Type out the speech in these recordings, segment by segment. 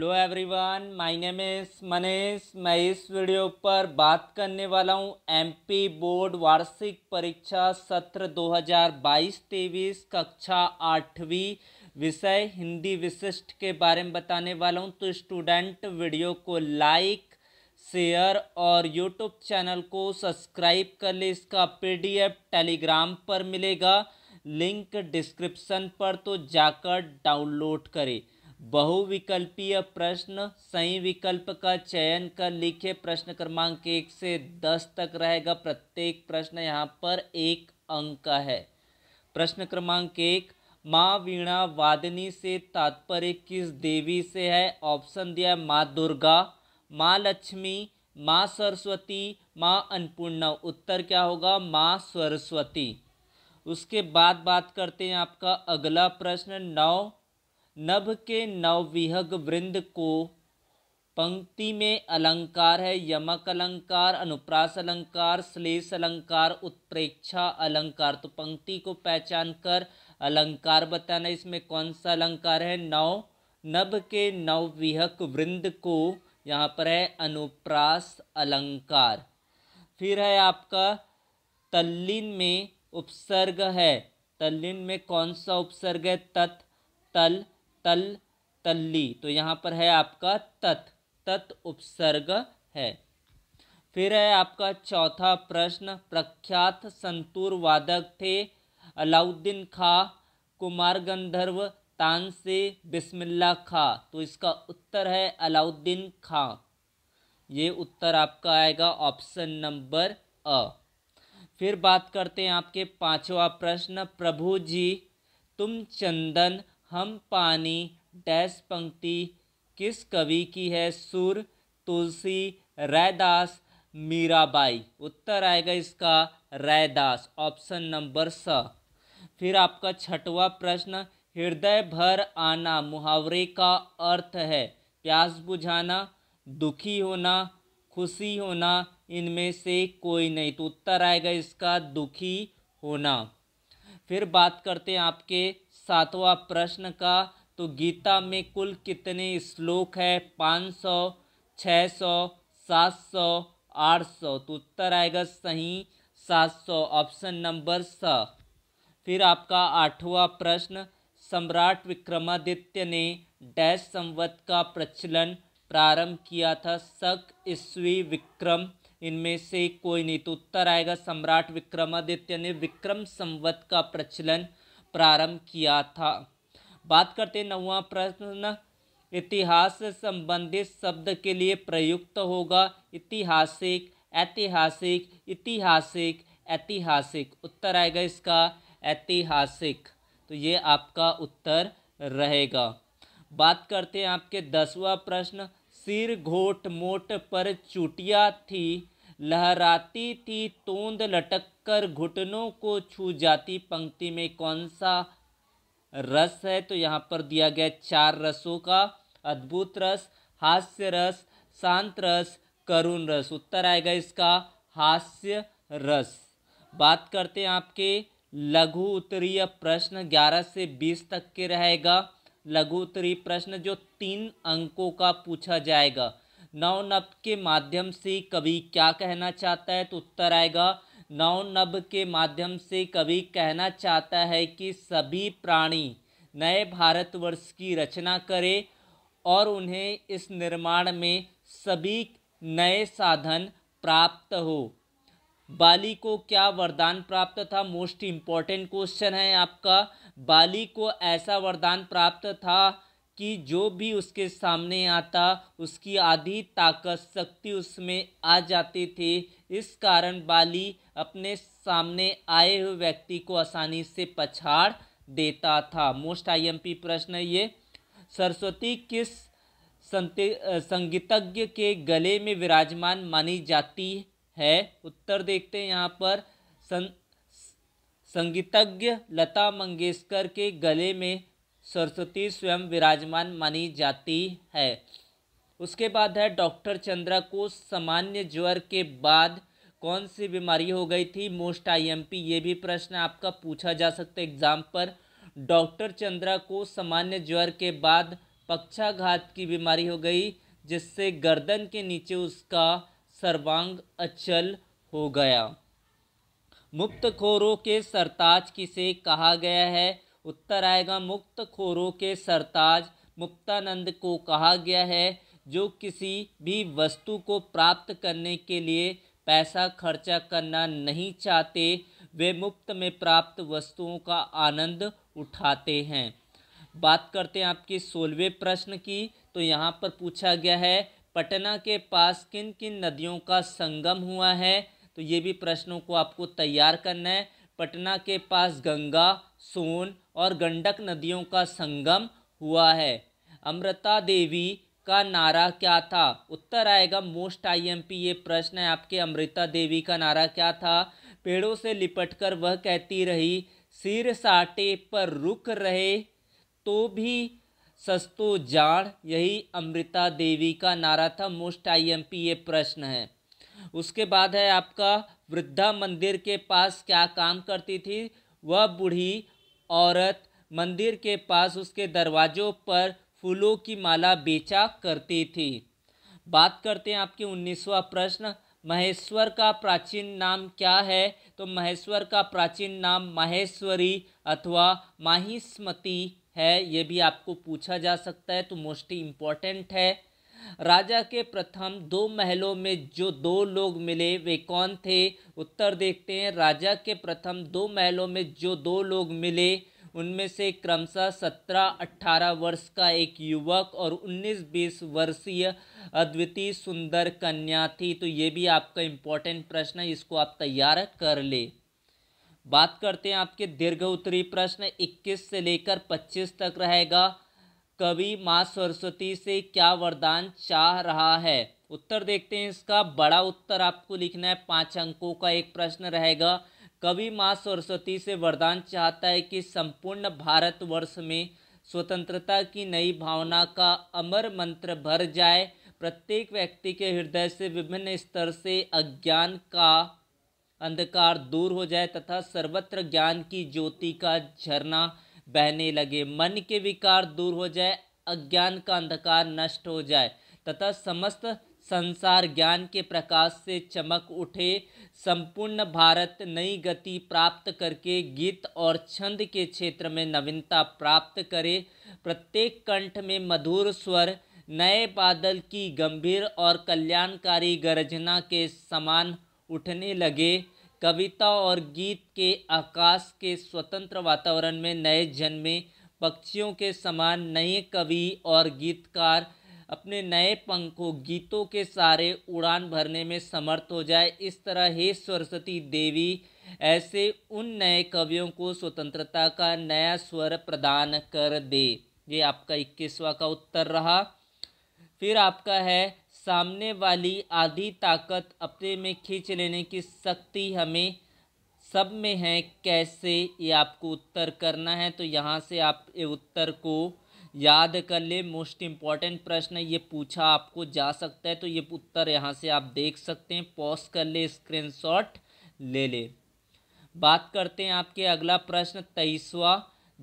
hello everyone my name इस मनीष मैं इस वीडियो पर बात करने वाला हूं एमपी बोर्ड वार्षिक परीक्षा सत्र 2022-23 कक्षा आठवीं विषय हिंदी विशिष्ट के बारे में बताने वाला हूं तो स्टूडेंट वीडियो को लाइक शेयर और यूट्यूब चैनल को सब्सक्राइब कर ले इसका पीडीएफ टेलीग्राम पर मिलेगा लिंक डिस्क्रिप्सन पर तो जाकर डाउनलोड करें बहुविकल्पीय प्रश्न सही विकल्प का चयन कर लिखे प्रश्न क्रमांक एक से दस तक रहेगा प्रत्येक प्रश्न यहाँ पर एक अंक का है प्रश्न क्रमांक एक माँ वीणा वादिनी से तात्पर्य किस देवी से है ऑप्शन दिया माँ दुर्गा माँ लक्ष्मी माँ सरस्वती माँ अन्नपूर्णा उत्तर क्या होगा माँ सरस्वती उसके बाद बात करते हैं आपका अगला प्रश्न नौ नभ के नवविहग वृंद को पंक्ति में अलंकार है यमक अलंकार अनुप्रास अलंकार श्लेष अलंकार उत्प्रेक्षा अलंकार तो पंक्ति को पहचान कर अलंकार बताना इसमें कौन सा अलंकार है नव नभ के नवविहक वृंद को यहाँ पर है अनुप्रास अलंकार फिर है आपका तल्लीन में उपसर्ग है तल्लीन में कौन सा उपसर्ग है तत् तल तल तल्ली तो यहाँ पर है आपका तत् तत् उपसर्ग है फिर है आपका चौथा प्रश्न प्रख्यात संतूर वादक थे अलाउद्दीन खां कुमार गंधर्व से बिस्मिल्ला खां तो इसका उत्तर है अलाउद्दीन खां ये उत्तर आपका आएगा ऑप्शन नंबर अ फिर बात करते हैं आपके पांचवा प्रश्न प्रभु जी तुम चंदन हम पानी डैश पंक्ति किस कवि की है सुर तुलसी रैदास मीराबाई उत्तर आएगा इसका रैदास ऑप्शन नंबर स फिर आपका छठवा प्रश्न हृदय भर आना मुहावरे का अर्थ है प्यास बुझाना दुखी होना खुशी होना इनमें से कोई नहीं तो उत्तर आएगा इसका दुखी होना फिर बात करते हैं आपके सातवां प्रश्न का तो गीता में कुल कितने श्लोक है पाँच सौ छः सौ सात सौ आठ सौ तो उत्तर आएगा सही सात सौ ऑप्शन नंबर स फिर आपका आठवां प्रश्न सम्राट विक्रमादित्य ने डैश संवत का प्रचलन प्रारंभ किया था शक ईस्वी विक्रम इनमें से कोई नहीं तो उत्तर आएगा सम्राट विक्रमादित्य ने विक्रम संवत का प्रचलन प्रारंभ किया था बात करते नवा प्रश्न इतिहास से संबंधित शब्द के लिए प्रयुक्त होगा ऐतिहासिक ऐतिहासिक ऐतिहासिक ऐतिहासिक उत्तर आएगा इसका ऐतिहासिक तो ये आपका उत्तर रहेगा बात करते हैं आपके दसवा प्रश्न सिर घोट मोट पर चुटिया थी लहराती थी तोंद लटक कर घुटनों को छू जाती पंक्ति में कौन सा रस है तो यहाँ पर दिया गया चार रसों का अद्भुत रस हास्य रस शांत रस करुण रस उत्तर आएगा इसका हास्य रस बात करते हैं आपके लघु उत्तरीय प्रश्न ग्यारह से बीस तक के रहेगा लघु उत्तरीय प्रश्न जो तीन अंकों का पूछा जाएगा नौ नब के माध्यम से कवि क्या कहना चाहता है तो उत्तर आएगा नौ नब के माध्यम से कवि कहना चाहता है कि सभी प्राणी नए भारतवर्ष की रचना करें और उन्हें इस निर्माण में सभी नए साधन प्राप्त हो बाली को क्या वरदान प्राप्त था मोस्ट इम्पॉर्टेंट क्वेश्चन है आपका बाली को ऐसा वरदान प्राप्त था कि जो भी उसके सामने आता उसकी आधी ताकत शक्ति उसमें आ जाती थी इस कारण बाली अपने सामने आए हुए व्यक्ति को आसानी से पछाड़ देता था मोस्ट आईएमपी प्रश्न ये सरस्वती किस संगीतज्ञ के गले में विराजमान मानी जाती है उत्तर देखते हैं यहाँ पर सं संगीतज्ञ लता मंगेशकर के गले में सरस्वती स्वयं विराजमान मानी जाती है उसके बाद है डॉक्टर चंद्रा को सामान्य ज्वर के बाद कौन सी बीमारी हो गई थी मोस्ट आईएमपी ये भी प्रश्न आपका पूछा जा सकता है एग्जाम पर डॉक्टर चंद्रा को सामान्य ज्वर के बाद पक्षाघात की बीमारी हो गई जिससे गर्दन के नीचे उसका सर्वांग अचल हो गया मुक्तखोरों के सरताज किसे कहा गया है उत्तर आएगा मुक्त खोरों के सरताज मुक्तानंद को कहा गया है जो किसी भी वस्तु को प्राप्त करने के लिए पैसा खर्चा करना नहीं चाहते वे मुफ्त में प्राप्त वस्तुओं का आनंद उठाते हैं बात करते हैं आपकी सोलहवें प्रश्न की तो यहाँ पर पूछा गया है पटना के पास किन किन नदियों का संगम हुआ है तो ये भी प्रश्नों को आपको तैयार करना है पटना के पास गंगा सोन और गंडक नदियों का संगम हुआ है अमृता देवी का नारा क्या था उत्तर आएगा मोस्ट आईएमपी ये प्रश्न है आपके अमृता देवी का नारा क्या था पेड़ों से लिपटकर वह कहती रही सिर साटे पर रुक रहे तो भी सस्तो जाड़ यही अमृता देवी का नारा था मोस्ट आईएमपी ये प्रश्न है उसके बाद है आपका वृद्धा मंदिर के पास क्या काम करती थी वह बूढ़ी औरत मंदिर के पास उसके दरवाज़ों पर फूलों की माला बेचा करती थी बात करते हैं आपके उन्नीसवा प्रश्न महेश्वर का प्राचीन नाम क्या है तो महेश्वर का प्राचीन नाम माहेश्वरी अथवा माहिस्मती है ये भी आपको पूछा जा सकता है तो मोस्ट इम्पॉर्टेंट है राजा के प्रथम दो महलों में जो दो लोग मिले वे कौन थे उत्तर देखते हैं राजा के प्रथम दो महलों में जो दो लोग मिले उनमें से क्रमशः सत्रह अट्ठारह वर्ष का एक युवक और उन्नीस बीस वर्षीय अद्वितीय सुंदर कन्या थी तो ये भी आपका इम्पोर्टेंट प्रश्न है इसको आप तैयार कर ले बात करते हैं आपके दीर्घ उत्तरी प्रश्न 21 से लेकर 25 तक रहेगा कवि माँ सरस्वती से क्या वरदान चाह रहा है उत्तर देखते हैं इसका बड़ा उत्तर आपको लिखना है पाँच अंकों का एक प्रश्न रहेगा कवि माँ सरस्वती से वरदान चाहता है कि संपूर्ण भारतवर्ष में स्वतंत्रता की नई भावना का अमर मंत्र भर जाए प्रत्येक व्यक्ति के हृदय से विभिन्न स्तर से अज्ञान का अंधकार दूर हो जाए तथा सर्वत्र ज्ञान की ज्योति का झरना बहने लगे मन के विकार दूर हो जाए अज्ञान का अंधकार नष्ट हो जाए तथा समस्त संसार ज्ञान के प्रकाश से चमक उठे संपूर्ण भारत नई गति प्राप्त करके गीत और छंद के क्षेत्र में नवीनता प्राप्त करे प्रत्येक कंठ में मधुर स्वर नए बादल की गंभीर और कल्याणकारी गर्जना के समान उठने लगे कविता और गीत के आकाश के स्वतंत्र वातावरण में नए जन्मे पक्षियों के समान नए कवि और गीतकार अपने नए पंखों गीतों के सारे उड़ान भरने में समर्थ हो जाए इस तरह हे सरस्वती देवी ऐसे उन नए कवियों को स्वतंत्रता का नया स्वर प्रदान कर दे ये आपका इक्कीसवा का उत्तर रहा फिर आपका है सामने वाली आधी ताकत अपने में खींच लेने की शक्ति हमें सब में है कैसे ये आपको उत्तर करना है तो यहाँ से आप ये उत्तर को याद कर ले मोस्ट इम्पॉर्टेंट प्रश्न ये पूछा आपको जा सकता है तो ये उत्तर यहाँ से आप देख सकते हैं पॉज कर ले स्क्रीनशॉट ले ले बात करते हैं आपके अगला प्रश्न तेईसवा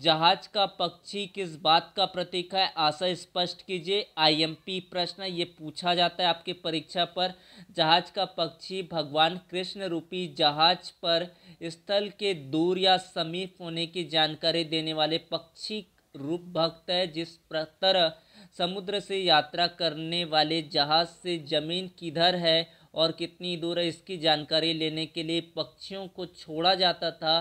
जहाज का पक्षी किस बात का प्रतीक है आशा स्पष्ट कीजिए आईएमपी प्रश्न ये पूछा जाता है आपके परीक्षा पर जहाज का पक्षी भगवान कृष्ण रूपी जहाज पर स्थल के दूर या समीप होने की जानकारी देने वाले पक्षी रूप भक्त है जिस तरह समुद्र से यात्रा करने वाले जहाज से जमीन किधर है और कितनी दूर है इसकी जानकारी लेने के लिए पक्षियों को छोड़ा जाता था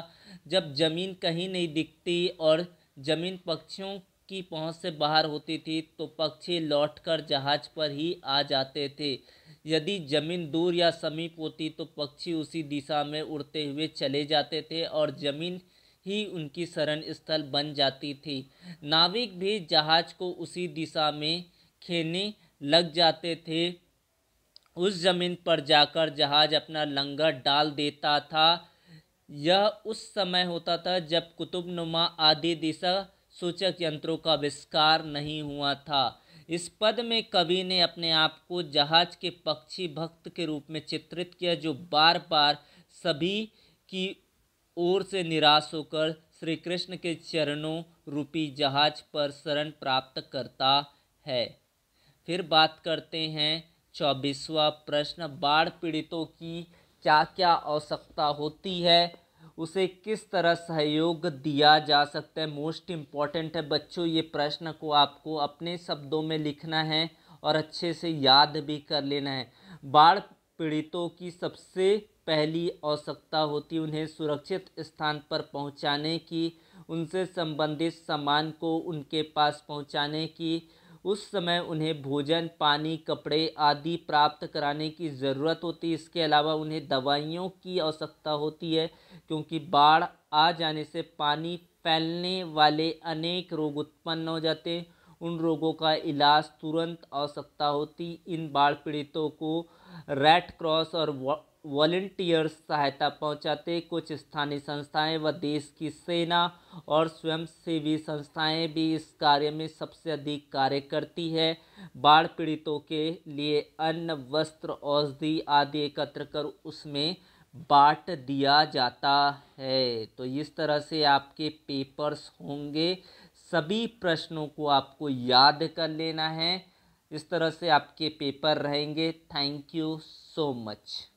जब ज़मीन कहीं नहीं दिखती और ज़मीन पक्षियों की पहुंच से बाहर होती थी तो पक्षी लौटकर जहाज पर ही आ जाते थे यदि ज़मीन दूर या समीप होती तो पक्षी उसी दिशा में उड़ते हुए चले जाते थे और ज़मीन ही उनकी शरण स्थल बन जाती थी नाविक भी जहाज को उसी दिशा में खेने लग जाते थे उस ज़मीन पर जाकर जहाज अपना लंगर डाल देता था यह उस समय होता था जब कुतुब नुमा आदि दिशा सूचक यंत्रों का आविष्कार नहीं हुआ था इस पद में कवि ने अपने आप को जहाज के पक्षी भक्त के रूप में चित्रित किया जो बार बार सभी की ओर से निराश होकर श्री कृष्ण के चरणों रूपी जहाज पर शरण प्राप्त करता है फिर बात करते हैं चौबीसवा प्रश्न बाढ़ पीड़ितों की क्या क्या आवश्यकता होती है उसे किस तरह सहयोग दिया जा सकता है मोस्ट इम्पॉर्टेंट है बच्चों ये प्रश्न को आपको अपने शब्दों में लिखना है और अच्छे से याद भी कर लेना है बाढ़ पीड़ितों की सबसे पहली आवश्यकता होती है उन्हें सुरक्षित स्थान पर पहुंचाने की उनसे संबंधित सामान को उनके पास पहुंचाने की उस समय उन्हें भोजन पानी कपड़े आदि प्राप्त कराने की ज़रूरत होती है इसके अलावा उन्हें दवाइयों की आवश्यकता होती है क्योंकि बाढ़ आ जाने से पानी फैलने वाले अनेक रोग उत्पन्न हो जाते हैं उन रोगों का इलाज तुरंत आवश्यकता होती इन बाढ़ पीड़ितों को रेड क्रॉस और वॉल्टियर्स सहायता पहुंचाते कुछ स्थानीय संस्थाएं व देश की सेना और स्वयंसेवी संस्थाएं भी इस कार्य में सबसे अधिक कार्य करती है बाढ़ पीड़ितों के लिए अन्न वस्त्र औषधि आदि एकत्र कर उसमें बांट दिया जाता है तो इस तरह से आपके पेपर्स होंगे सभी प्रश्नों को आपको याद कर लेना है इस तरह से आपके पेपर रहेंगे थैंक यू सो मच